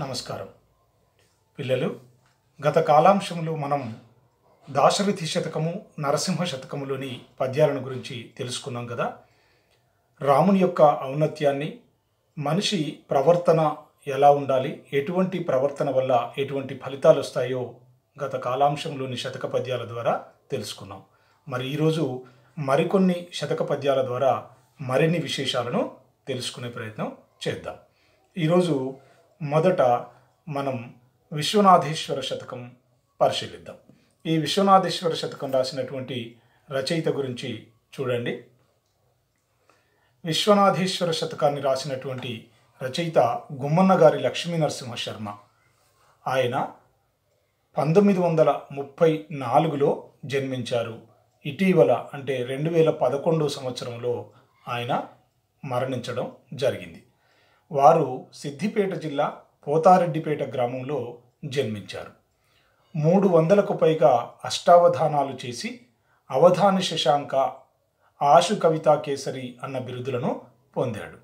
నమస్కారం పిల్లలు గత కాలాంశంలో మనం దాశరథి శతకము నరసింహ శతకములోని పద్యాలను గురించి తెలుసుకున్నాం కదా రాముని యొక్క ఔన్నత్యాన్ని మనిషి ప్రవర్తన ఎలా ఉండాలి ఎటువంటి ప్రవర్తన వల్ల ఎటువంటి ఫలితాలు వస్తాయో గత కాలాంశంలోని శతక పద్యాల ద్వారా తెలుసుకున్నాం మరి ఈరోజు మరికొన్ని శతక పద్యాల ద్వారా మరిన్ని విశేషాలను తెలుసుకునే ప్రయత్నం చేద్దాం ఈరోజు మొదట మనం విశ్వనాథేశ్వర శతకం పరిశీలిద్దాం ఈ విశ్వనాథేశ్వర శతకం రాసినటువంటి రచయిత గురించి చూడండి విశ్వనాథేశ్వర శతకాన్ని రాసినటువంటి రచయిత గుమ్మన్న గారి లక్ష్మీ నరసింహ శర్మ ఆయన పంతొమ్మిది వందల ముప్పై నాలుగులో జన్మించారు ఇటీవల అంటే రెండు వేల పదకొండో సంవత్సరంలో ఆయన మరణించడం జరిగింది వారు సిద్ధిపేట జిల్లా పోతారెడ్డిపేట గ్రామంలో జన్మించారు మూడు వందలకు పైగా అష్టావధానాలు చేసి అవధాన శశాంక ఆశు కవితా కేసరి అన్న బిరుదులను పొందాడు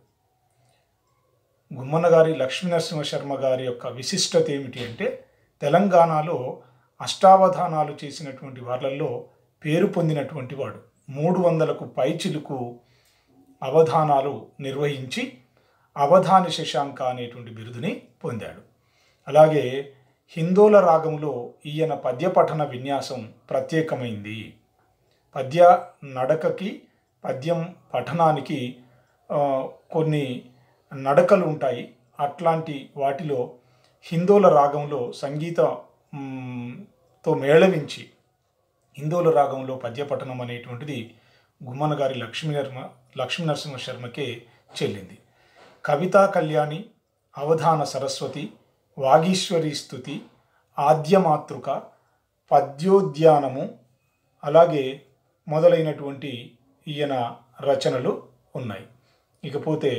గుమ్మనగారి లక్ష్మీనరసింహశర్మ గారి యొక్క విశిష్టత ఏమిటి అంటే తెలంగాణలో అష్టావధానాలు చేసినటువంటి వాళ్ళల్లో పేరు పొందినటువంటి వాడు మూడు వందలకు పైచిలుకు అవధానాలు నిర్వహించి అవధాని శశాంక అనేటువంటి బిరుదుని పొందాడు అలాగే హిందోల రాగంలో ఈయన పద్యపఠన విన్యాసం ప్రత్యేకమైంది పద్య నడకకి పద్యం పఠనానికి కొన్ని నడకలు ఉంటాయి అట్లాంటి వాటిలో హిందోల రాగంలో సంగీతతో మేళవించి హిందోల రాగంలో పద్యపఠనం అనేటువంటిది గుమ్మన గారి లక్ష్మీ నర్మ లక్ష్మీ నరసింహ శర్మకే చెల్లింది కవితా కళ్యాణి అవధాన సరస్వతి వాగీశ్వరి స్థుతి ఆద్యమాతృక పద్యోద్యానము అలాగే మొదలైనటువంటి ఈయన రచనలు ఉన్నాయి ఇకపోతే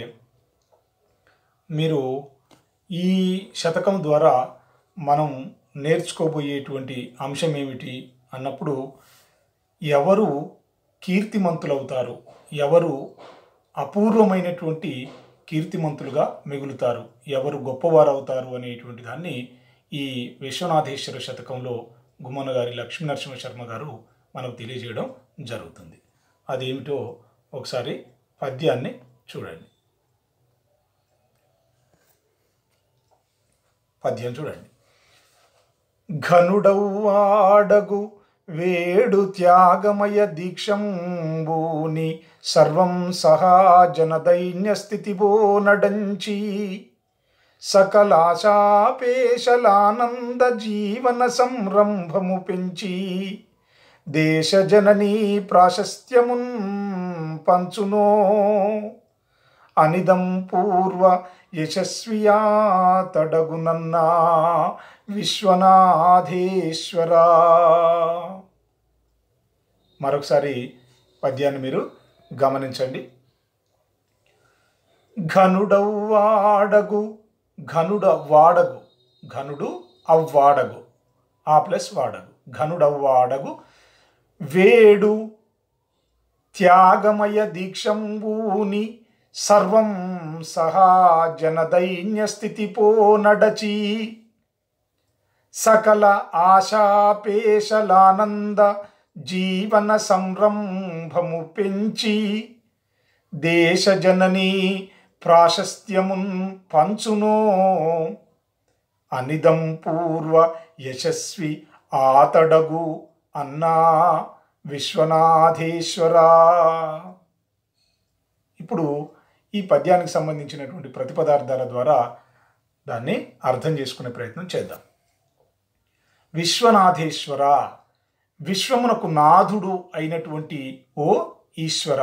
మీరు ఈ శతకం ద్వారా మనం నేర్చుకోబోయేటువంటి అంశం ఏమిటి అన్నప్పుడు ఎవరు కీర్తిమంతులవుతారు ఎవరు అపూర్వమైనటువంటి కీర్తిమంతులుగా మిగులుతారు ఎవరు గొప్పవారు అవుతారు అనేటువంటి దాన్ని ఈ విశ్వనాథేశ్వర శతకంలో గుమ్మన గారి లక్ష్మీ నరసింహ శర్మ గారు మనకు తెలియజేయడం జరుగుతుంది అదేమిటో ఒకసారి పద్యాన్ని చూడండి పద్యం చూడండి ఘనుడవ్వాడగు వేడు త్యాగమయ దీక్షంబూని సర్వం సహా జనదైన్యస్థితిబో నడంచి సకలాశాపేషలానంద జీవన సంరంభము పెంచి దేశజననీ ప్రాశస్త్యమున్ పంచునో అనిదం పూర్వ యశస్వియా తడగునన్నా విశ్వనాథేశ్వరా మరొకసారి పద్యాన్ని మీరు గమనించండి ఘనుడవ్వాడగు ఘనుడవ్వాడగు ఘనుడు అవ్వాడగు ఆ ప్లస్ వాడగు ఘనుడవ్వాడగు వేడు త్యాగమయ దీక్షంబూని సర్వం సహా జనదైన్య స్థితి నడచి సకల ఆశాపేషలానంద జీవన సంరంభము పెంచి దేశజనని ప్రాశస్త్యమున్ పంచునో అనిదం పూర్వ యశస్వి ఆతడగు అన్నా విశ్వనాథేశ్వరా ఇప్పుడు ఈ పద్యానికి సంబంధించినటువంటి ప్రతి పదార్థాల ద్వారా దాన్ని అర్థం చేసుకునే ప్రయత్నం చేద్దాం విశ్వనాథేశ్వర విశ్వమునకు నాథుడు అయినటువంటి ఓ ఈశ్వర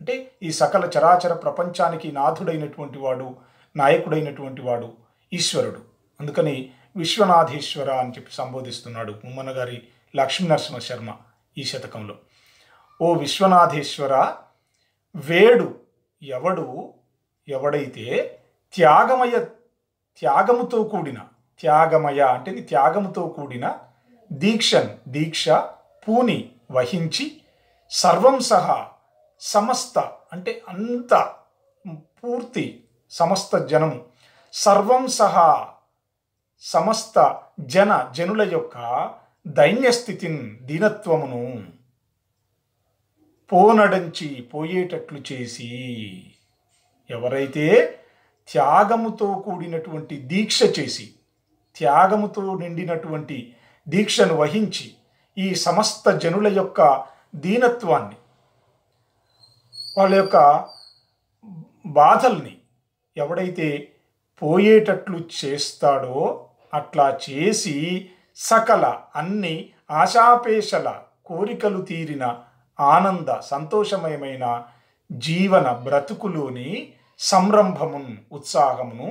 అంటే ఈ సకల చరాచర ప్రపంచానికి నాథుడైనటువంటి వాడు నాయకుడైనటువంటి వాడు ఈశ్వరుడు అందుకని విశ్వనాథేశ్వర అని చెప్పి సంబోధిస్తున్నాడు ముమ్మన్న గారి లక్ష్మీనరసింహ శర్మ ఈ శతకంలో ఓ విశ్వనాథేశ్వర వేడు ఎవడు ఎవడైతే త్యాగమయ త్యాగముతో కూడిన త్యాగమయ అంటే త్యాగముతో కూడిన దీక్షన్ దీక్ష పూని వహించి సర్వం సహా సమస్త అంటే అంత పూర్తి సమస్త జనం సర్వం సహా సమస్త జన జనుల యొక్క దైన్యస్థితిని దీనత్వమును పోనడంచి పోయేటట్లు చేసి ఎవరైతే త్యాగముతో కూడినటువంటి దీక్ష చేసి త్యాగముతో నిండినటువంటి దీక్షను వహించి ఈ సమస్త జనుల యొక్క దీనత్వాన్ని వాళ్ళ యొక్క బాధల్ని ఎవడైతే పోయేటట్లు చేస్తాడో అట్లా చేసి సకల అన్ని ఆశాపేషల కోరికలు తీరిన ఆనంద సంతోషమయమైన జీవన బ్రతుకులోని సంరంభమును ఉత్సాహమును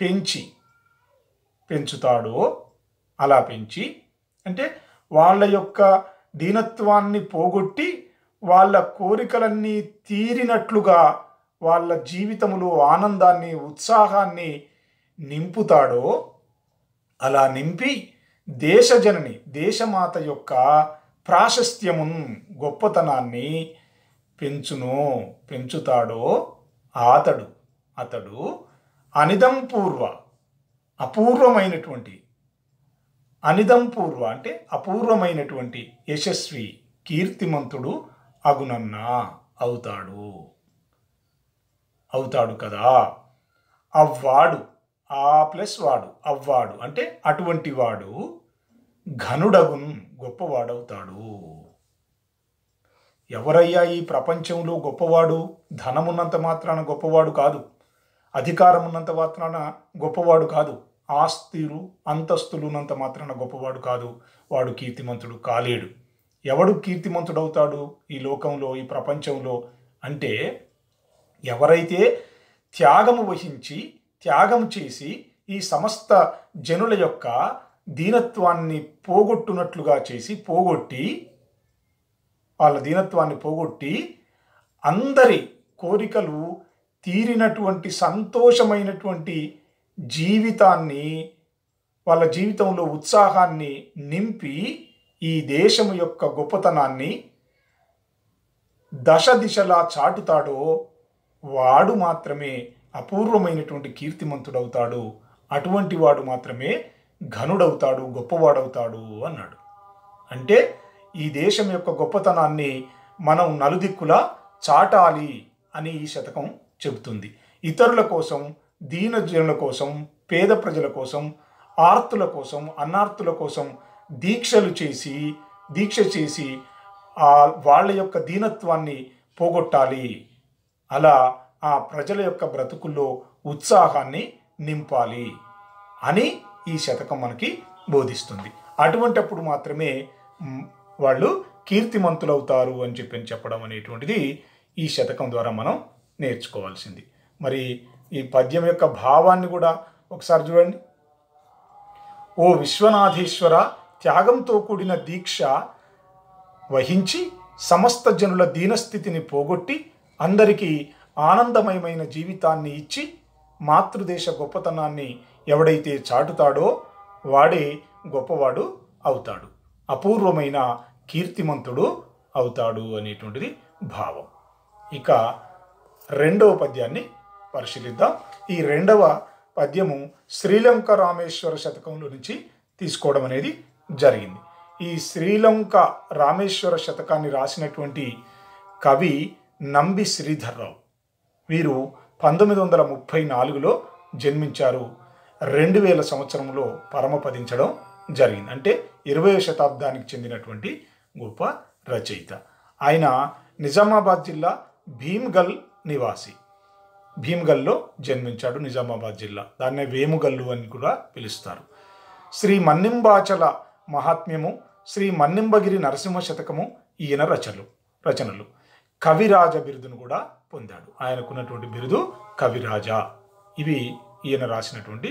పెంచి పెంచుతాడో అలా పెంచి అంటే వాళ్ళ యొక్క దీనత్వాన్ని పోగొట్టి వాళ్ళ కోరికలన్నీ తీరినట్లుగా వాళ్ళ జీవితములో ఆనందాన్ని ఉత్సాహాన్ని నింపుతాడో అలా నింపి దేశజనని దేశమాత యొక్క ప్రాశస్త్యమున్ గొప్పతనాన్ని పెంచును పెంచుతాడో అతడు అతడు అనిదం పూర్వ అపూర్వమైనటువంటి అనిదం పూర్వ అంటే అపూర్వమైనటువంటి యశస్వి కీర్తిమంతుడు అగునన్నా అవుతాడు అవుతాడు కదా అవ్వాడు ఆ ప్లస్ వాడు అవ్వాడు అంటే అటువంటి వాడు ఘనుడగున్ గొప్పవాడవుతాడు ఎవరయ్యా ఈ ప్రపంచంలో గొప్పవాడు ధనమున్నంత మాత్రాన గొప్పవాడు కాదు అధికారం ఉన్నంత మాత్రాన గొప్పవాడు కాదు ఆస్తిలు అంతస్తులునంత మాత్రాన గొప్పవాడు కాదు వాడు కీర్తిమంతుడు కాలేడు ఎవడు కీర్తిమంతుడవుతాడు ఈ లోకంలో ఈ ప్రపంచంలో అంటే ఎవరైతే త్యాగము వహించి త్యాగం చేసి ఈ సమస్త జనుల యొక్క దీనత్వాన్ని పోగొట్టునట్లుగా చేసి పోగొట్టి వాళ్ళ దీనత్వాన్ని పోగొట్టి అందరి కోరికలు తీరినటువంటి సంతోషమైనటువంటి జీవితాన్ని వాళ్ళ జీవితంలో ఉత్సాహాన్ని నింపి ఈ దేశం యొక్క గొప్పతనాన్ని దశ దిశలా చాటుతాడో వాడు మాత్రమే అపూర్వమైనటువంటి కీర్తిమంతుడవుతాడు అటువంటి వాడు మాత్రమే ఘనుడవుతాడు గొప్పవాడవుతాడు అన్నాడు అంటే ఈ దేశం యొక్క గొప్పతనాన్ని మనం నలుదిక్కులా చాటాలి అని ఈ శతకం చెబుతుంది ఇతరుల కోసం దీనజనుల కోసం పేద ప్రజల కోసం ఆర్తుల కోసం అన్నార్థుల కోసం దీక్షలు చేసి దీక్ష చేసి వాళ్ళ యొక్క దీనత్వాన్ని పోగొట్టాలి అలా ఆ ప్రజల యొక్క బ్రతుకుల్లో ఉత్సాహాన్ని నింపాలి అని ఈ శతకం మనకి బోధిస్తుంది అటువంటప్పుడు మాత్రమే వాళ్ళు కీర్తిమంతులవుతారు అని చెప్పి చెప్పడం అనేటువంటిది ఈ శతకం ద్వారా మనం నేర్చుకోవాల్సింది మరి ఈ పద్యం యొక్క భావాన్ని కూడా ఒకసారి చూడండి ఓ విశ్వనాథేశ్వర త్యాగంతో కూడిన దీక్ష వహించి సమస్త జనుల దీనస్థితిని పోగొట్టి అందరికీ ఆనందమయమైన జీవితాన్ని ఇచ్చి మాతృదేశ గొప్పతనాన్ని ఎవడైతే చాటుతాడో వాడే గొప్పవాడు అవుతాడు అపూర్వమైన కీర్తిమంతుడు అవుతాడు అనేటువంటిది భావం ఇక రెండవ పద్యాన్ని పరిశీలిద్దాం ఈ రెండవ పద్యము శ్రీలంక రామేశ్వర శతకంలో నుంచి తీసుకోవడం అనేది జరిగింది ఈ శ్రీలంక రామేశ్వర శతకాన్ని రాసినటువంటి కవి నంబి శ్రీధర్రావు వీరు పంతొమ్మిది వందల ముప్పై నాలుగులో జన్మించారు రెండు వేల సంవత్సరంలో పరమపదించడం జరిగింది అంటే ఇరవై శతాబ్దానికి చెందినటువంటి గొప్ప రచయిత ఆయన నిజామాబాద్ జిల్లా భీమ్గల్ నివాసి భీమ్గల్లో జన్మించాడు నిజామాబాద్ జిల్లా దాన్నే వేముగల్లు అని కూడా పిలుస్తారు శ్రీ మన్నింబాచల మహాత్మ్యము శ్రీ మన్నింబగిరి నరసింహ శతకము ఈయన రచనలు రచనలు కవిరాజ బిరుదును కూడా పొందాడు ఆయనకున్నటువంటి బిరుదు కవిరాజ ఇవి ఈయన రాసినటువంటి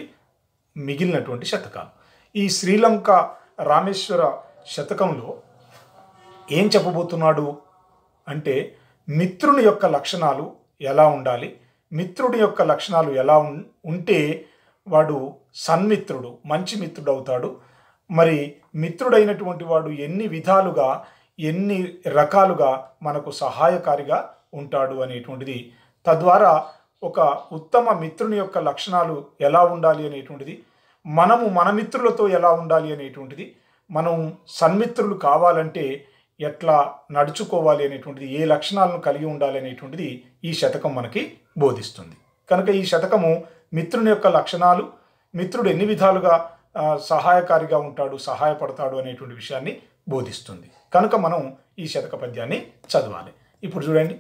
మిగిలినటువంటి శతకాలు ఈ శ్రీలంక రామేశ్వర శతకంలో ఏం చెప్పబోతున్నాడు అంటే మిత్రుని యొక్క లక్షణాలు ఎలా ఉండాలి మిత్రుడి యొక్క లక్షణాలు ఎలా ఉంటే వాడు సన్మిత్రుడు మంచి మిత్రుడు అవుతాడు మరి మిత్రుడైనటువంటి వాడు ఎన్ని విధాలుగా ఎన్ని రకాలుగా మనకు సహాయకారిగా ఉంటాడు అనేటువంటిది తద్వారా ఒక ఉత్తమ మిత్రుని యొక్క లక్షణాలు ఎలా ఉండాలి అనేటువంటిది మనము మన మిత్రులతో ఎలా ఉండాలి అనేటువంటిది మనం సన్మిత్రులు కావాలంటే ఎట్లా నడుచుకోవాలి అనేటువంటిది ఏ లక్షణాలను కలిగి ఉండాలి అనేటువంటిది ఈ శతకం మనకి బోధిస్తుంది కనుక ఈ శతకము మిత్రుని యొక్క లక్షణాలు మిత్రుడు ఎన్ని విధాలుగా సహాయకారిగా ఉంటాడు సహాయపడతాడు అనేటువంటి విషయాన్ని బోధిస్తుంది కనుక మనం ఈ శతక పద్యాన్ని చదవాలి ఇప్పుడు చూడండి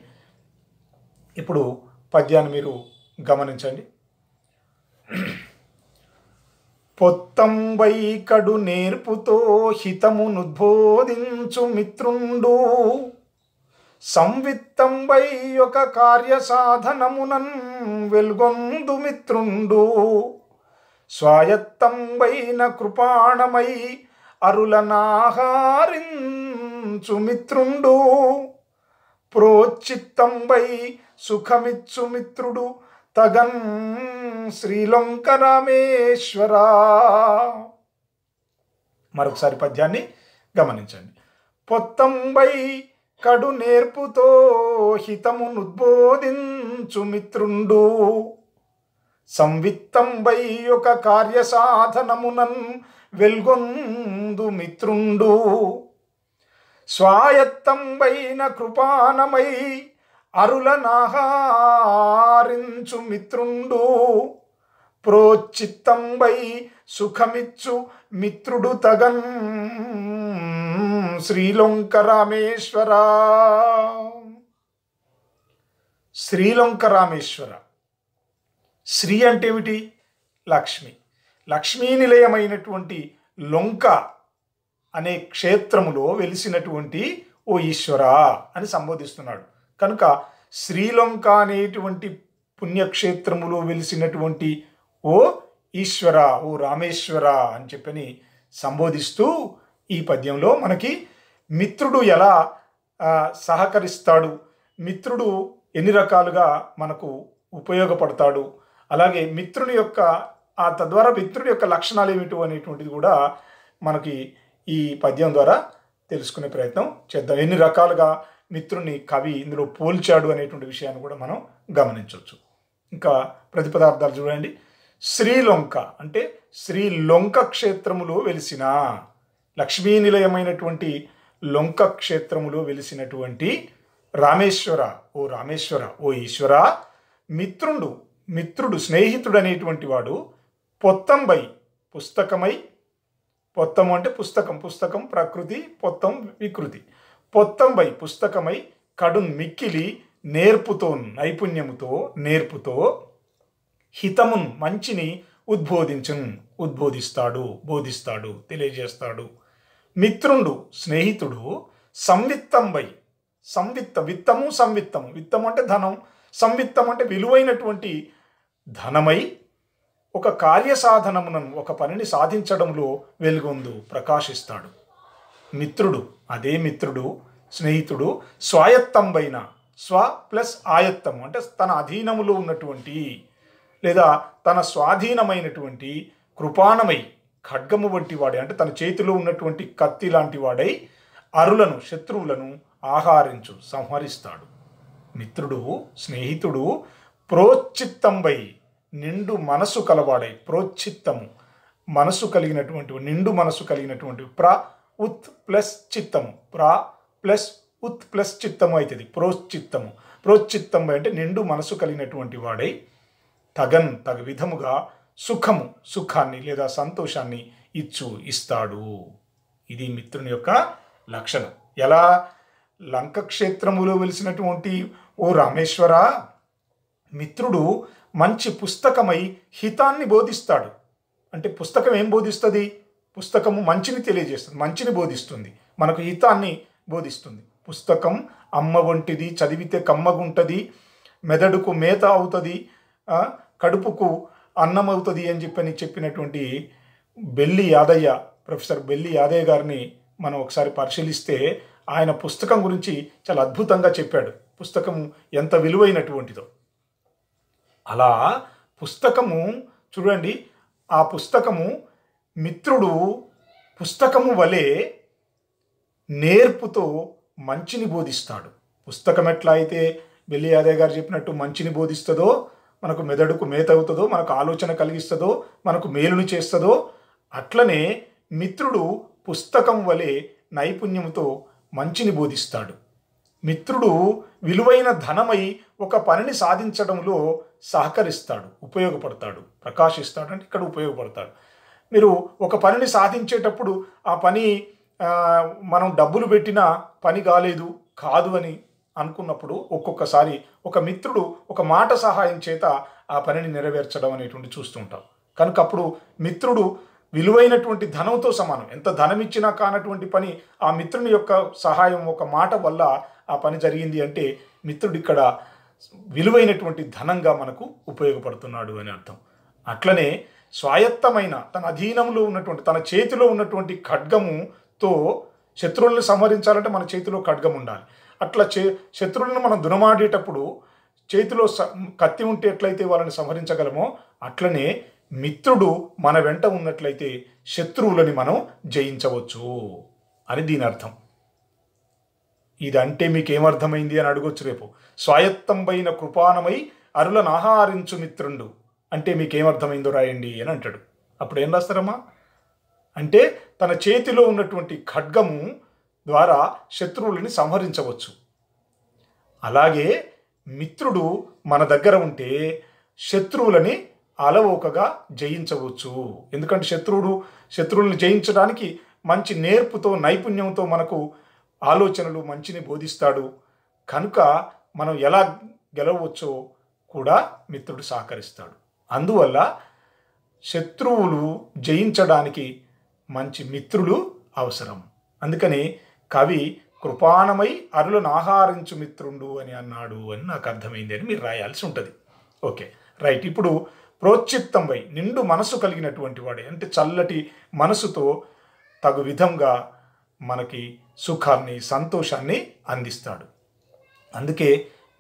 ఇప్పుడు పద్యాన్ని మీరు గమనించండి పొత్తంబై కడు నేర్పుతో హితమునుద్బోధించు మిత్రుండు సంవిత్తంబై ఒక కార్యసాధనమునన్ వెల్గొందు మిత్రుండు స్వాయత్తంబైన కృపాణమై అరులనాహారించు మిత్రుండు ప్రోచిత్తంబై సుఖమిచ్చు మిత్రుడు తగన్ శ్రీలంక రామేశ్వర మరొకసారి పద్యాన్ని గమనించండి పొత్తంబై కడు నేర్పుతో హితమునుద్బోధించు మిత్రుండు సంవిత్తంబై ఒక కార్యసాధనమునన్ వెల్గొందు మిత్రుండు స్వాయత్తంబైన కృపానమై అరుల నాహారించు మిత్రుండు ప్రోచిత్తంబై సుఖమిచ్చు మిత్రుడు తగన్ శ్రీలంక రామేశ్వర శ్రీలంక రామేశ్వర శ్రీ అంటే ఏమిటి లక్ష్మి లక్ష్మీ నిలయమైనటువంటి లొంక అనే క్షేత్రములో వెలిసినటువంటి ఓ ఈశ్వర అని సంబోధిస్తున్నాడు కనుక శ్రీలంక అనేటువంటి పుణ్యక్షేత్రములో వెలిసినటువంటి ఓ ఈశ్వర ఓ రామేశ్వర అని చెప్పని సంబోధిస్తూ ఈ పద్యంలో మనకి మిత్రుడు ఎలా సహకరిస్తాడు మిత్రుడు ఎన్ని రకాలుగా మనకు ఉపయోగపడతాడు అలాగే మిత్రుని యొక్క ఆ తద్వారా మిత్రుడి యొక్క లక్షణాలు ఏమిటో అనేటువంటిది కూడా మనకి ఈ పద్యం ద్వారా తెలుసుకునే ప్రయత్నం చేద్దాం ఎన్ని రకాలుగా మిత్రుని కవి ఇందులో పోల్చాడు అనేటువంటి విషయాన్ని కూడా మనం గమనించవచ్చు ఇంకా ప్రతిపదార్థాలు చూడండి శ్రీలొంక అంటే శ్రీలొంక క్షేత్రములో వెలిసిన లక్ష్మీ నిలయమైనటువంటి లొంక క్షేత్రములో వెలిసినటువంటి రామేశ్వర ఓ రామేశ్వర ఓ ఈశ్వర మిత్రుడు మిత్రుడు స్నేహితుడు అనేటువంటి వాడు పొత్తంబై పుస్తకమై పొత్తం అంటే పుస్తకం పుస్తకం ప్రకృతి పొత్తం వికృతి పొత్తంబై పుస్తకమై కడున్ మిక్కిలి నేర్పుతో నైపుణ్యముతో నేర్పుతో హితమున్ మంచిని ఉద్బోధించున్ ఉద్బోధిస్తాడు బోధిస్తాడు తెలియజేస్తాడు మిత్రుండు స్నేహితుడు సంవిత్తంబై సంవిత్త విత్తము సంవిత్తము విత్తం అంటే ధనం సంవిత్తం అంటే విలువైనటువంటి ధనమై ఒక కార్యసాధనమునను ఒక పనిని సాధించడంలో వెలుగొందు ప్రకాశిస్తాడు మిత్రుడు అదే మిత్రుడు స్నేహితుడు స్వాయత్తంబైన స్వ ప్లస్ ఆయత్తము అంటే తన అధీనములో ఉన్నటువంటి లేదా తన స్వాధీనమైనటువంటి కృపాణమై ఖడ్గము వంటి వాడే అంటే తన చేతిలో ఉన్నటువంటి కత్తి లాంటి వాడై అరులను శత్రువులను ఆహారించు సంహరిస్తాడు మిత్రుడు స్నేహితుడు ప్రోచిత్తంబై నిండు మనసు కలవాడై ప్రోచిత్తము మనసు కలిగినటువంటి నిండు మనసు కలిగినటువంటి ప్ర ఉత్ ప్లస్ చిత్తము ప్రా ప్లస్ ఉత్ ప్లస్ చిత్తము అవుతుంది ప్రోశ్చిత్తము ప్రోత్చిత్తం అంటే నిండు మనసు కలిగినటువంటి వాడై తగన్ తగ విధముగా సుఖము సుఖాన్ని లేదా సంతోషాన్ని ఇచ్చు ఇస్తాడు ఇది మిత్రుని యొక్క లక్షణం ఎలా లంక క్షేత్రములో వెలిసినటువంటి ఓ రామేశ్వర మిత్రుడు మంచి పుస్తకమై హితాన్ని బోధిస్తాడు అంటే పుస్తకం ఏం బోధిస్తుంది పుస్తకము మంచిని తెలియజేస్తుంది మంచిని బోధిస్తుంది మనకు హితాన్ని బోధిస్తుంది పుస్తకం అమ్మ వంటిది చదివితే కమ్మగుంటుంది మెదడుకు మేత అవుతుంది కడుపుకు అన్నం అవుతుంది అని చెప్పని చెప్పినటువంటి బెల్లి యాదయ్య ప్రొఫెసర్ బెల్లి యాదయ్య గారిని మనం ఒకసారి పరిశీలిస్తే ఆయన పుస్తకం గురించి చాలా అద్భుతంగా చెప్పాడు పుస్తకం ఎంత విలువైనటువంటిదో అలా పుస్తకము చూడండి ఆ పుస్తకము మిత్రుడు పుస్తకము వలె నేర్పుతో మంచిని బోధిస్తాడు పుస్తకం ఎట్లా అయితే బిల్లి యాదయ్య గారు చెప్పినట్టు మంచిని బోధిస్తుందో మనకు మెదడుకు మేత అవుతుందో మనకు ఆలోచన కలిగిస్తుందో మనకు మేలుని చేస్తుందో అట్లనే మిత్రుడు పుస్తకం వలె నైపుణ్యంతో మంచిని బోధిస్తాడు మిత్రుడు విలువైన ధనమై ఒక పనిని సాధించడంలో సహకరిస్తాడు ఉపయోగపడతాడు ప్రకాశిస్తాడు అంటే ఇక్కడ ఉపయోగపడతాడు మీరు ఒక పనిని సాధించేటప్పుడు ఆ పని మనం డబ్బులు పెట్టినా పని కాలేదు కాదు అని అనుకున్నప్పుడు ఒక్కొక్కసారి ఒక మిత్రుడు ఒక మాట సహాయం చేత ఆ పనిని నెరవేర్చడం అనేటువంటి చూస్తుంటాం కనుక అప్పుడు మిత్రుడు విలువైనటువంటి ధనంతో సమానం ఎంత ధనం ఇచ్చినా కానటువంటి పని ఆ మిత్రుని యొక్క సహాయం ఒక మాట వల్ల ఆ పని జరిగింది అంటే మిత్రుడు ఇక్కడ విలువైనటువంటి ధనంగా మనకు ఉపయోగపడుతున్నాడు అని అర్థం అట్లనే స్వాయత్తమైన తన అధీనంలో ఉన్నటువంటి తన చేతిలో ఉన్నటువంటి ఖడ్గముతో శత్రువులను సంహరించాలంటే మన చేతిలో ఖడ్గం ఉండాలి అట్లా చే శత్రువులను మనం దునమాడేటప్పుడు చేతిలో కత్తి ఉంటే ఎట్లయితే వాళ్ళని సంహరించగలమో అట్లనే మిత్రుడు మన వెంట ఉన్నట్లయితే శత్రువులని మనం జయించవచ్చు అని దీని అర్థం ఇదంటే మీకేమర్థమైంది అని అడగొచ్చు రేపు స్వాయత్తంపైన కృపానమై అరులను ఆహారించు మిత్రుండు అంటే మీకేమర్థమైందో రాయండి అని అంటాడు అప్పుడు ఏం రాస్తారమ్మా అంటే తన చేతిలో ఉన్నటువంటి ఖడ్గము ద్వారా శత్రువులని సంహరించవచ్చు అలాగే మిత్రుడు మన దగ్గర ఉంటే శత్రువులని అలవోకగా జయించవచ్చు ఎందుకంటే శత్రువుడు శత్రువులను జయించడానికి మంచి నేర్పుతో నైపుణ్యంతో మనకు ఆలోచనలు మంచిని బోధిస్తాడు కనుక మనం ఎలా గెలవచ్చో కూడా మిత్రుడు సహకరిస్తాడు అందువల్ల శత్రువులు జయించడానికి మంచి మిత్రులు అవసరం అందుకని కవి కృపాణమై అరులను ఆహారించు మిత్రుండు అని అన్నాడు అని నాకు అర్థమైంది అని మీరు రాయాల్సి ఉంటుంది ఓకే రైట్ ఇప్పుడు ప్రోచిత్తంపై నిండు మనసు కలిగినటువంటి వాడే అంటే చల్లటి మనసుతో తగు విధంగా మనకి సుఖాన్ని సంతోషాన్ని అందిస్తాడు అందుకే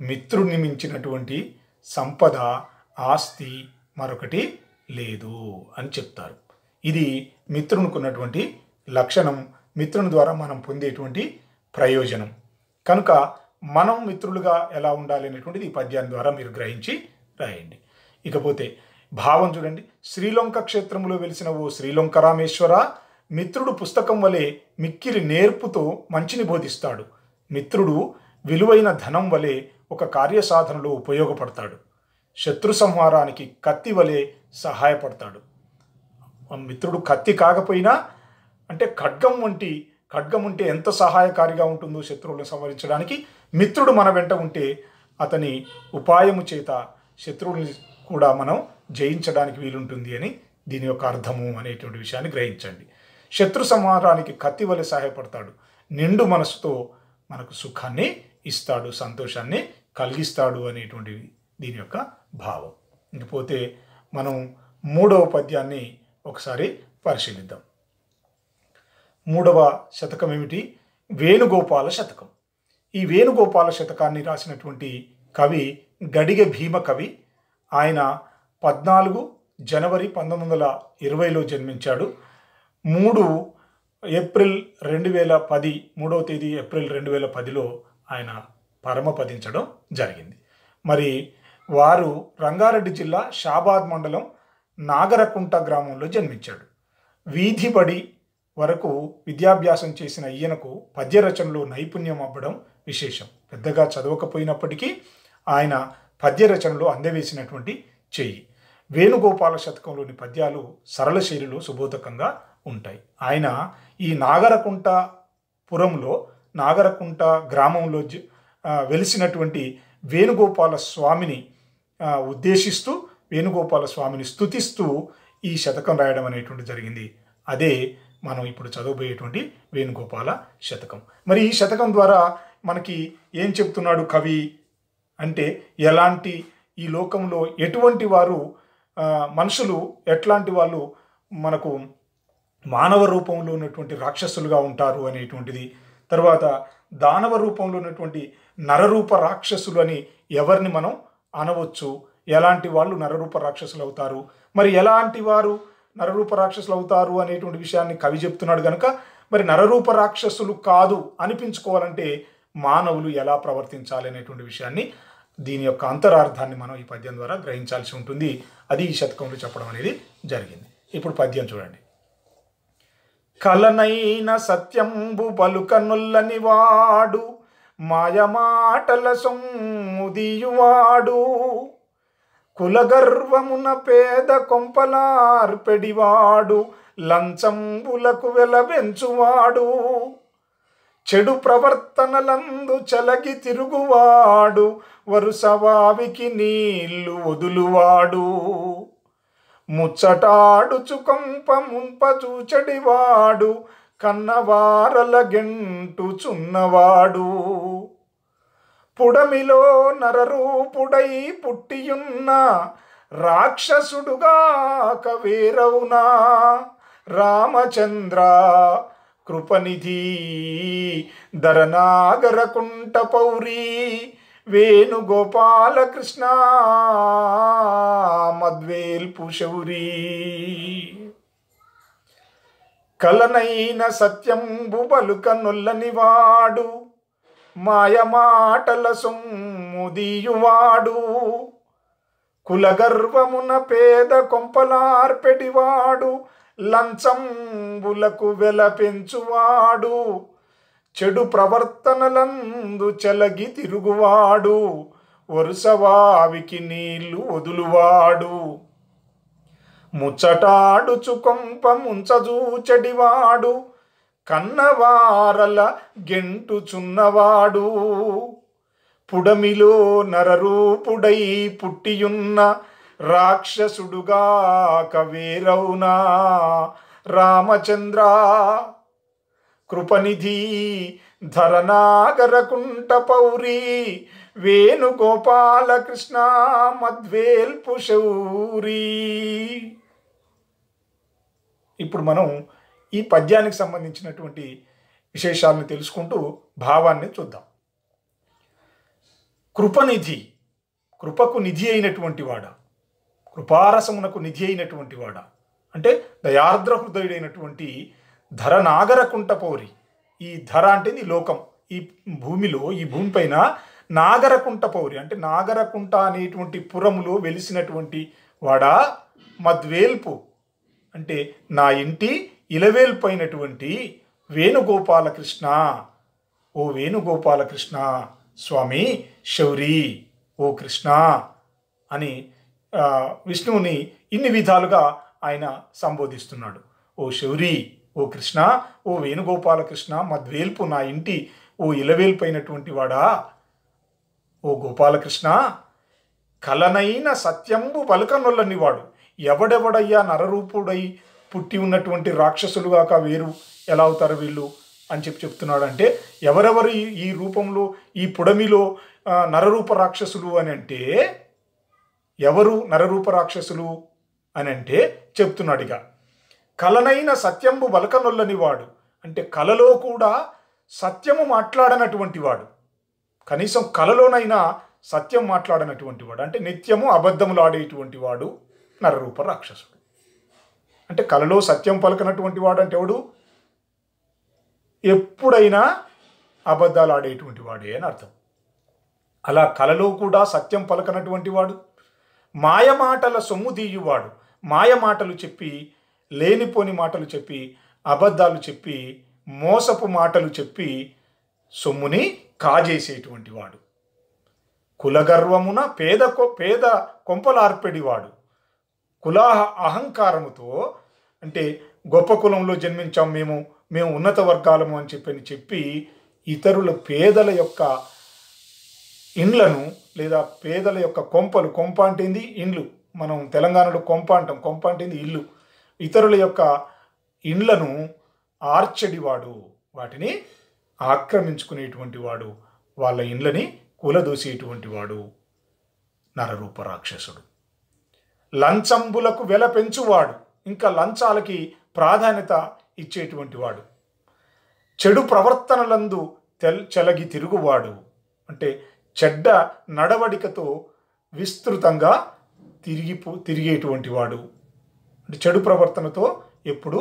మిత్రుని మించినటువంటి సంపద ఆస్తి మరొకటి లేదు అని చెప్తారు ఇది మిత్రునికున్నటువంటి లక్షణం మిత్రుని ద్వారా మనం పొందేటువంటి ప్రయోజనం కనుక మనం మిత్రులుగా ఎలా ఉండాలి అనేటువంటిది ఈ పద్యాన్ని ద్వారా మీరు గ్రహించి రాయండి ఇకపోతే భావం చూడండి శ్రీలంక క్షేత్రంలో వెలిసిన ఓ శ్రీలంక రామేశ్వర మిత్రుడు పుస్తకం వలె మిక్కిరి నేర్పుతో మంచిని బోధిస్తాడు మిత్రుడు విలువైన ధనం వలె ఒక కార్యసాధనలో ఉపయోగపడతాడు శత్రు సంహారానికి కత్తి వలె సహాయపడతాడు మిత్రుడు కత్తి కాకపోయినా అంటే ఖడ్గం వంటి ఖడ్గం ఉంటే ఎంత సహాయకారిగా ఉంటుందో శత్రువులను సంహరించడానికి మిత్రుడు మన వెంట ఉంటే అతని ఉపాయము చేత శత్రువుని కూడా మనం జయించడానికి వీలుంటుంది అని దీని యొక్క అర్థము అనేటువంటి విషయాన్ని గ్రహించండి శత్రు సంహారానికి కత్తి వలె సహాయపడతాడు నిండు మనసుతో మనకు సుఖాన్ని ఇస్తాడు సంతోషాన్ని కలిగిస్తాడు అనేటువంటివి దీని యొక్క భావం ఇకపోతే మనం మూడవ పద్యాన్ని ఒకసారి పరిశీలిద్దాం మూడవ శతకం ఏమిటి వేణుగోపాల శతకం ఈ వేణుగోపాల శతకాన్ని రాసినటువంటి కవి గడిగ భీమ కవి ఆయన పద్నాలుగు జనవరి పంతొమ్మిది వందల ఇరవైలో జన్మించాడు మూడు ఏప్రిల్ రెండు వేల పది మూడవ తేదీ ఏప్రిల్ రెండు వేల పదిలో ఆయన పరమపదించడం జరిగింది మరి వారు రంగారెడ్డి జిల్లా షాబాద్ మండలం నాగరకుంట గ్రామంలో జన్మించాడు వీధిపడి వరకు విద్యాభ్యాసం చేసిన ఈయనకు పద్యరచనలో నైపుణ్యం అవ్వడం విశేషం పెద్దగా చదవకపోయినప్పటికీ ఆయన పద్యరచనలు అందవేసినటువంటి చెయ్యి వేణుగోపాల శతకంలోని పద్యాలు సరళ శైలిలో సుబోధకంగా ఉంటాయి ఆయన ఈ నాగరకుంట పురంలో నాగరకుంట గ్రామంలో వెలిసినటువంటి వేణుగోపాల స్వామిని ఉద్దేశిస్తూ వేణుగోపాల స్వామిని స్థుతిస్తూ ఈ శతకం రాయడం అనేటువంటి జరిగింది అదే మనం ఇప్పుడు చదవబోయేటువంటి వేణుగోపాల శతకం మరి ఈ శతకం ద్వారా మనకి ఏం చెప్తున్నాడు కవి అంటే ఎలాంటి ఈ లోకంలో ఎటువంటి వారు మనుషులు ఎట్లాంటి వాళ్ళు మనకు మానవ రూపంలో ఉన్నటువంటి రాక్షసులుగా ఉంటారు అనేటువంటిది తర్వాత దానవ రూపంలో ఉన్నటువంటి నరరూప రాక్షసులు అని ఎవరిని మనం అనవచ్చు ఎలాంటి వాళ్ళు నరరూప రాక్షసులు అవుతారు మరి ఎలాంటి వారు నరరూప రాక్షసులు అవుతారు అనేటువంటి విషయాన్ని కవి చెప్తున్నాడు కనుక మరి నరరూప రాక్షసులు కాదు అనిపించుకోవాలంటే మానవులు ఎలా ప్రవర్తించాలి అనేటువంటి విషయాన్ని దీని యొక్క అంతరార్థాన్ని మనం ఈ పద్యం ద్వారా గ్రహించాల్సి ఉంటుంది అది ఈ శతకంలో చెప్పడం అనేది జరిగింది ఇప్పుడు పద్యం చూడండి కలనైన సత్యంబు పలుకనుల్లని వాడు మాయమాటల సొమ్ముదియువాడు కులగర్వమున పేద కొంపలార్పెడివాడు లంచంబులకు వెలబెంచువాడు చెడు ప్రవర్తనలందు చలగి తిరుగువాడు వరుసవావికి నీళ్లు వదులువాడు ముచ్చటాడుచు కొంప ముంపచూచడివాడు కన్నవారల చున్నవాడు పుడమిలో నరరూపుడై పుట్టియున్న రాక్షసుడుగా కవేరవునా రామచంద్ర కృపనిధి ధరనాగరకుంట పౌరీ వేణుగోపాలకృష్ణ మద్వేల్పు శౌరీ కలనైన సత్యంబు బలుక నొల్లనివాడు మాయమాటల సొమ్ముదీయువాడు కులగర్వమున పేద కొంపలార్పెడివాడు లంచంబులకు వెల పెంచువాడు చెడు ప్రవర్తనలందు చెలగి తిరుగువాడు వరుసవావికి నీళ్లు వదులువాడు ముచ్చటాడుచు కొంప ముంచజూచడివాడు కన్నవారల గెంటుచున్నవాడు పుడమిలో నరరూపుడై పుట్టియున్న రాక్షసుడుగా కవేరౌనా రామచంద్ర కృపనిధి ధరనాగరకుంట పౌరీ వేణుగోపాలకృష్ణ మద్వేల్పు శౌరీ ఇప్పుడు మనం ఈ పద్యానికి సంబంధించినటువంటి విశేషాలను తెలుసుకుంటూ భావాన్ని చూద్దాం కృపనిధి కృపకు నిధి అయినటువంటి వాడ కృపారసమునకు నిధి అయినటువంటి వాడ అంటే దయార్ద్ర హృదయుడైనటువంటి ధర నాగరకుంట పౌరి ఈ ధర అంటే నీ లోకం ఈ భూమిలో ఈ భూమిపైన నాగరకుంట పౌరి అంటే నాగరకుంట అనేటువంటి పురములో వెలిసినటువంటి వాడ మద్వేల్పు అంటే నా ఇంటి ఇలవేల్పోయినటువంటి వేణుగోపాలకృష్ణ ఓ వేణుగోపాలకృష్ణ స్వామి శౌరి ఓ కృష్ణ అని విష్ణువుని ఇన్ని విధాలుగా ఆయన సంబోధిస్తున్నాడు ఓ శౌరి ఓ కృష్ణ ఓ వేణుగోపాలకృష్ణ మధ్వేల్పు నా ఇంటి ఓ ఇలవేల్పోయినటువంటి వాడా ఓ గోపాలకృష్ణ కలనైన సత్యంబు వాడు ఎవడెవడయ్యా నరరూపుడై పుట్టి ఉన్నటువంటి కాక వేరు ఎలా అవుతారు వీళ్ళు అని చెప్పి చెప్తున్నాడు అంటే ఎవరెవరు ఈ రూపంలో ఈ పుడమిలో నరరూప రాక్షసులు అని అంటే ఎవరు నరరూప రాక్షసులు అని అంటే చెప్తున్నాడు ఇక కలనైన సత్యంబు బలకనొల్లని వాడు అంటే కలలో కూడా సత్యము మాట్లాడనటువంటి వాడు కనీసం కలలోనైనా సత్యం మాట్లాడనటువంటి వాడు అంటే నిత్యము అబద్ధములాడేటువంటి వాడు నరరూప రాక్షసుడు అంటే కలలో సత్యం పలకనటువంటి వాడంటే ఎవడు ఎప్పుడైనా అబద్ధాలు ఆడేటువంటి వాడే అని అర్థం అలా కలలో కూడా సత్యం పలకనటువంటి వాడు మాయమాటల సొమ్ము దీయువాడు మాయమాటలు చెప్పి లేనిపోని మాటలు చెప్పి అబద్ధాలు చెప్పి మోసపు మాటలు చెప్పి సొమ్ముని కాజేసేటువంటి వాడు కులగర్వమున పేద పేద కొంపలార్పెడివాడు కులాహ అహంకారముతో అంటే గొప్ప కులంలో జన్మించాం మేము మేము ఉన్నత వర్గాలము అని చెప్పని చెప్పి ఇతరుల పేదల యొక్క ఇండ్లను లేదా పేదల యొక్క కొంపలు కొంప అంటే ఇండ్లు మనం తెలంగాణలో కొంప అంటాం కొంప అంటే ఇల్లు ఇతరుల యొక్క ఇండ్లను ఆర్చడివాడు వాటిని ఆక్రమించుకునేటువంటి వాడు వాళ్ళ ఇండ్లని కూలదోసేటువంటి వాడు నరరూప రాక్షసుడు లంచంబులకు వెల పెంచువాడు ఇంకా లంచాలకి ప్రాధాన్యత ఇచ్చేటువంటి వాడు చెడు ప్రవర్తనలందు తెల్ చెలగి తిరుగువాడు అంటే చెడ్డ నడవడికతో విస్తృతంగా తిరిగిపో తిరిగేటువంటి వాడు అంటే చెడు ప్రవర్తనతో ఎప్పుడు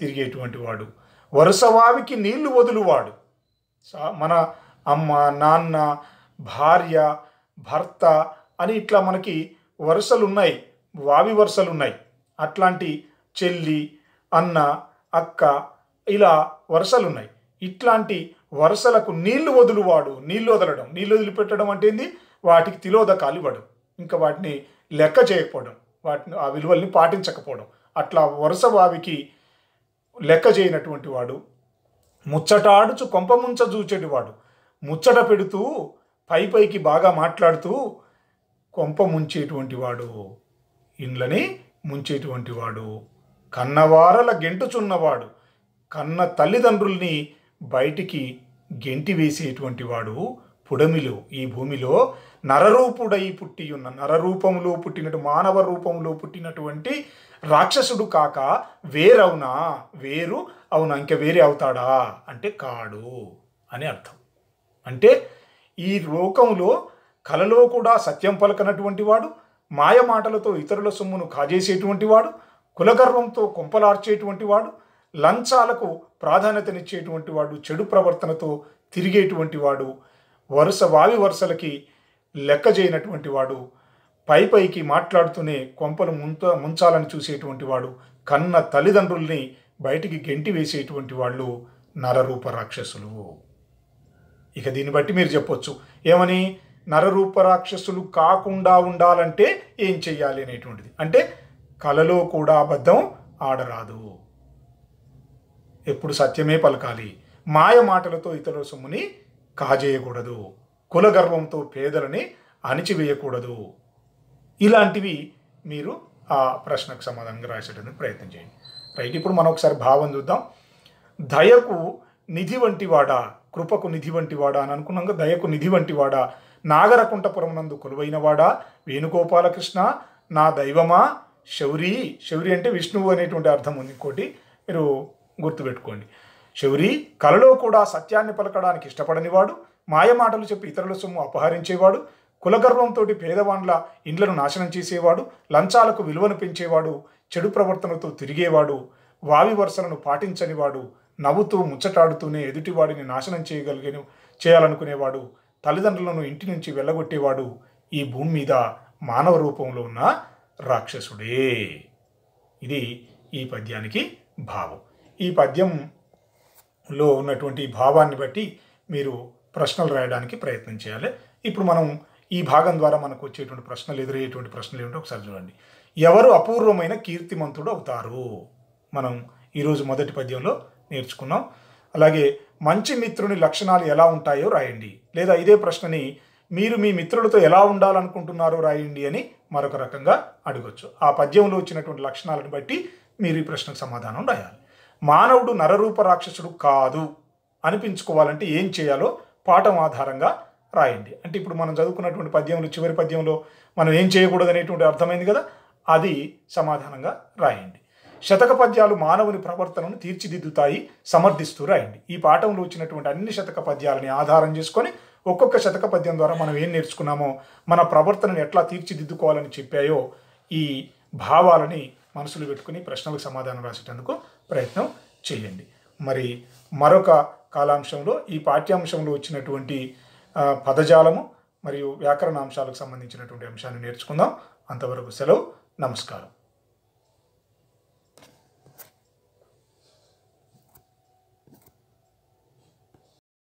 తిరిగేటువంటి వాడు వరుసవావికి నీళ్లు వదులువాడు మన అమ్మ నాన్న భార్య భర్త అని ఇట్లా మనకి వరుసలు ఉన్నాయి వావి వరుసలు ఉన్నాయి అట్లాంటి చెల్లి అన్న అక్క ఇలా వరుసలున్నాయి ఇట్లాంటి వరుసలకు నీళ్లు వదులువాడు నీళ్లు వదలడం నీళ్లు వదిలిపెట్టడం అంటే ఏంది వాటికి తిలోదకాలు ఇవ్వడం ఇంకా వాటిని లెక్క చేయకపోవడం వాటిని ఆ విలువల్ని పాటించకపోవడం అట్లా వరుస వావికి లెక్క చేయనటువంటి వాడు ముచ్చటాడుచు ముంచ చూచేటివాడు ముచ్చట పెడుతూ పై పైకి బాగా మాట్లాడుతూ కొంప ముంచేటువంటి వాడు ఇండ్లని ముంచేటువంటి వాడు కన్నవారల గెంటుచున్నవాడు కన్న తల్లిదండ్రుల్ని బయటికి గెంటి వేసేటువంటి వాడు పుడమిలో ఈ భూమిలో నరరూపుడై పుట్టి ఉన్న రూపంలో పుట్టినటు మానవ రూపంలో పుట్టినటువంటి రాక్షసుడు కాక వేరవునా వేరు అవునా ఇంక వేరే అవుతాడా అంటే కాడు అని అర్థం అంటే ఈ లోకంలో కలలో కూడా సత్యం పలకనటువంటి వాడు మాయ మాటలతో ఇతరుల సొమ్మును కాజేసేటువంటి వాడు కులగర్వంతో కొంపలార్చేటువంటి వాడు లంచాలకు ప్రాధాన్యతనిచ్చేటువంటి వాడు చెడు ప్రవర్తనతో తిరిగేటువంటి వాడు వరుస వావి వరుసలకి లెక్క చేయనటువంటి వాడు పై పైకి మాట్లాడుతూనే కొంపలు ముంత ముంచాలని చూసేటువంటి వాడు కన్న తల్లిదండ్రుల్ని బయటికి గెంటి వేసేటువంటి వాళ్ళు నరరూప రాక్షసులు ఇక దీన్ని బట్టి మీరు చెప్పొచ్చు ఏమని నరరూప రాక్షసులు కాకుండా ఉండాలంటే ఏం చెయ్యాలి అనేటువంటిది అంటే కలలో కూడా అబద్ధం ఆడరాదు ఎప్పుడు సత్యమే పలకాలి మాయ మాటలతో ఇతరుల సొమ్ముని కాజేయకూడదు కులగర్వంతో పేదలని అణిచివేయకూడదు ఇలాంటివి మీరు ఆ ప్రశ్నకు సమాధానంగా రాసేటందుకు ప్రయత్నం చేయండి రైట్ ఇప్పుడు మనం ఒకసారి భావం చూద్దాం దయకు నిధి వంటివాడా కృపకు నిధి వంటివాడా అని అనుకున్నాక దయకు నిధి వంటివాడా నాగరకుంఠపురమునందు కొలువైనవాడా వేణుగోపాలకృష్ణ నా దైవమా శౌరి శౌరి అంటే విష్ణువు అనేటువంటి అర్థం ఉంది ఇంకోటి మీరు గుర్తుపెట్టుకోండి శౌరి కలలో కూడా సత్యాన్ని పలకడానికి ఇష్టపడనివాడు మాయమాటలు చెప్పి ఇతరుల సొమ్ము అపహరించేవాడు కులగర్వంతో పేదవాండ్ల ఇండ్లను నాశనం చేసేవాడు లంచాలకు విలువను పెంచేవాడు చెడు ప్రవర్తనతో తిరిగేవాడు వావి వరుసలను పాటించనివాడు నవ్వుతూ ముచ్చటాడుతూనే ఎదుటివాడిని నాశనం చేయగలిగిన చేయాలనుకునేవాడు తల్లిదండ్రులను ఇంటి నుంచి వెళ్ళగొట్టేవాడు ఈ భూమి మీద మానవ రూపంలో ఉన్న రాక్షసుడే ఇది ఈ పద్యానికి భావం ఈ పద్యంలో ఉన్నటువంటి భావాన్ని బట్టి మీరు ప్రశ్నలు రాయడానికి ప్రయత్నం చేయాలి ఇప్పుడు మనం ఈ భాగం ద్వారా మనకు వచ్చేటువంటి ప్రశ్నలు ఎదురయ్యేటువంటి ప్రశ్నలు ఏమిటో ఒకసారి చూడండి ఎవరు అపూర్వమైన కీర్తిమంతుడు అవుతారు మనం ఈరోజు మొదటి పద్యంలో నేర్చుకున్నాం అలాగే మంచి మిత్రుని లక్షణాలు ఎలా ఉంటాయో రాయండి లేదా ఇదే ప్రశ్నని మీరు మీ మిత్రులతో ఎలా ఉండాలనుకుంటున్నారో రాయండి అని మరొక రకంగా అడగొచ్చు ఆ పద్యంలో వచ్చినటువంటి లక్షణాలను బట్టి మీరు ఈ ప్రశ్నకు సమాధానం రాయాలి మానవుడు నరరూప రాక్షసుడు కాదు అనిపించుకోవాలంటే ఏం చేయాలో పాఠం ఆధారంగా రాయండి అంటే ఇప్పుడు మనం చదువుకున్నటువంటి పద్యంలో చివరి పద్యంలో మనం ఏం చేయకూడదు అనేటువంటి అర్థమైంది కదా అది సమాధానంగా రాయండి శతక పద్యాలు మానవుని ప్రవర్తనను తీర్చిదిద్దుతాయి సమర్థిస్తూ రాయండి ఈ పాఠంలో వచ్చినటువంటి అన్ని శతక పద్యాలని ఆధారం చేసుకొని ఒక్కొక్క శతక పద్యం ద్వారా మనం ఏం నేర్చుకున్నామో మన ప్రవర్తనను ఎట్లా తీర్చిదిద్దుకోవాలని చెప్పాయో ఈ భావాలని మనసులో పెట్టుకుని ప్రశ్నలకు సమాధానం రాసేటందుకు ప్రయత్నం చేయండి మరి మరొక కాలాంశంలో ఈ పాఠ్యాంశంలో వచ్చినటువంటి పదజాలము మరియు వ్యాకరణ అంశాలకు సంబంధించినటువంటి అంశాన్ని నేర్చుకుందాం అంతవరకు సెలవు నమస్కారం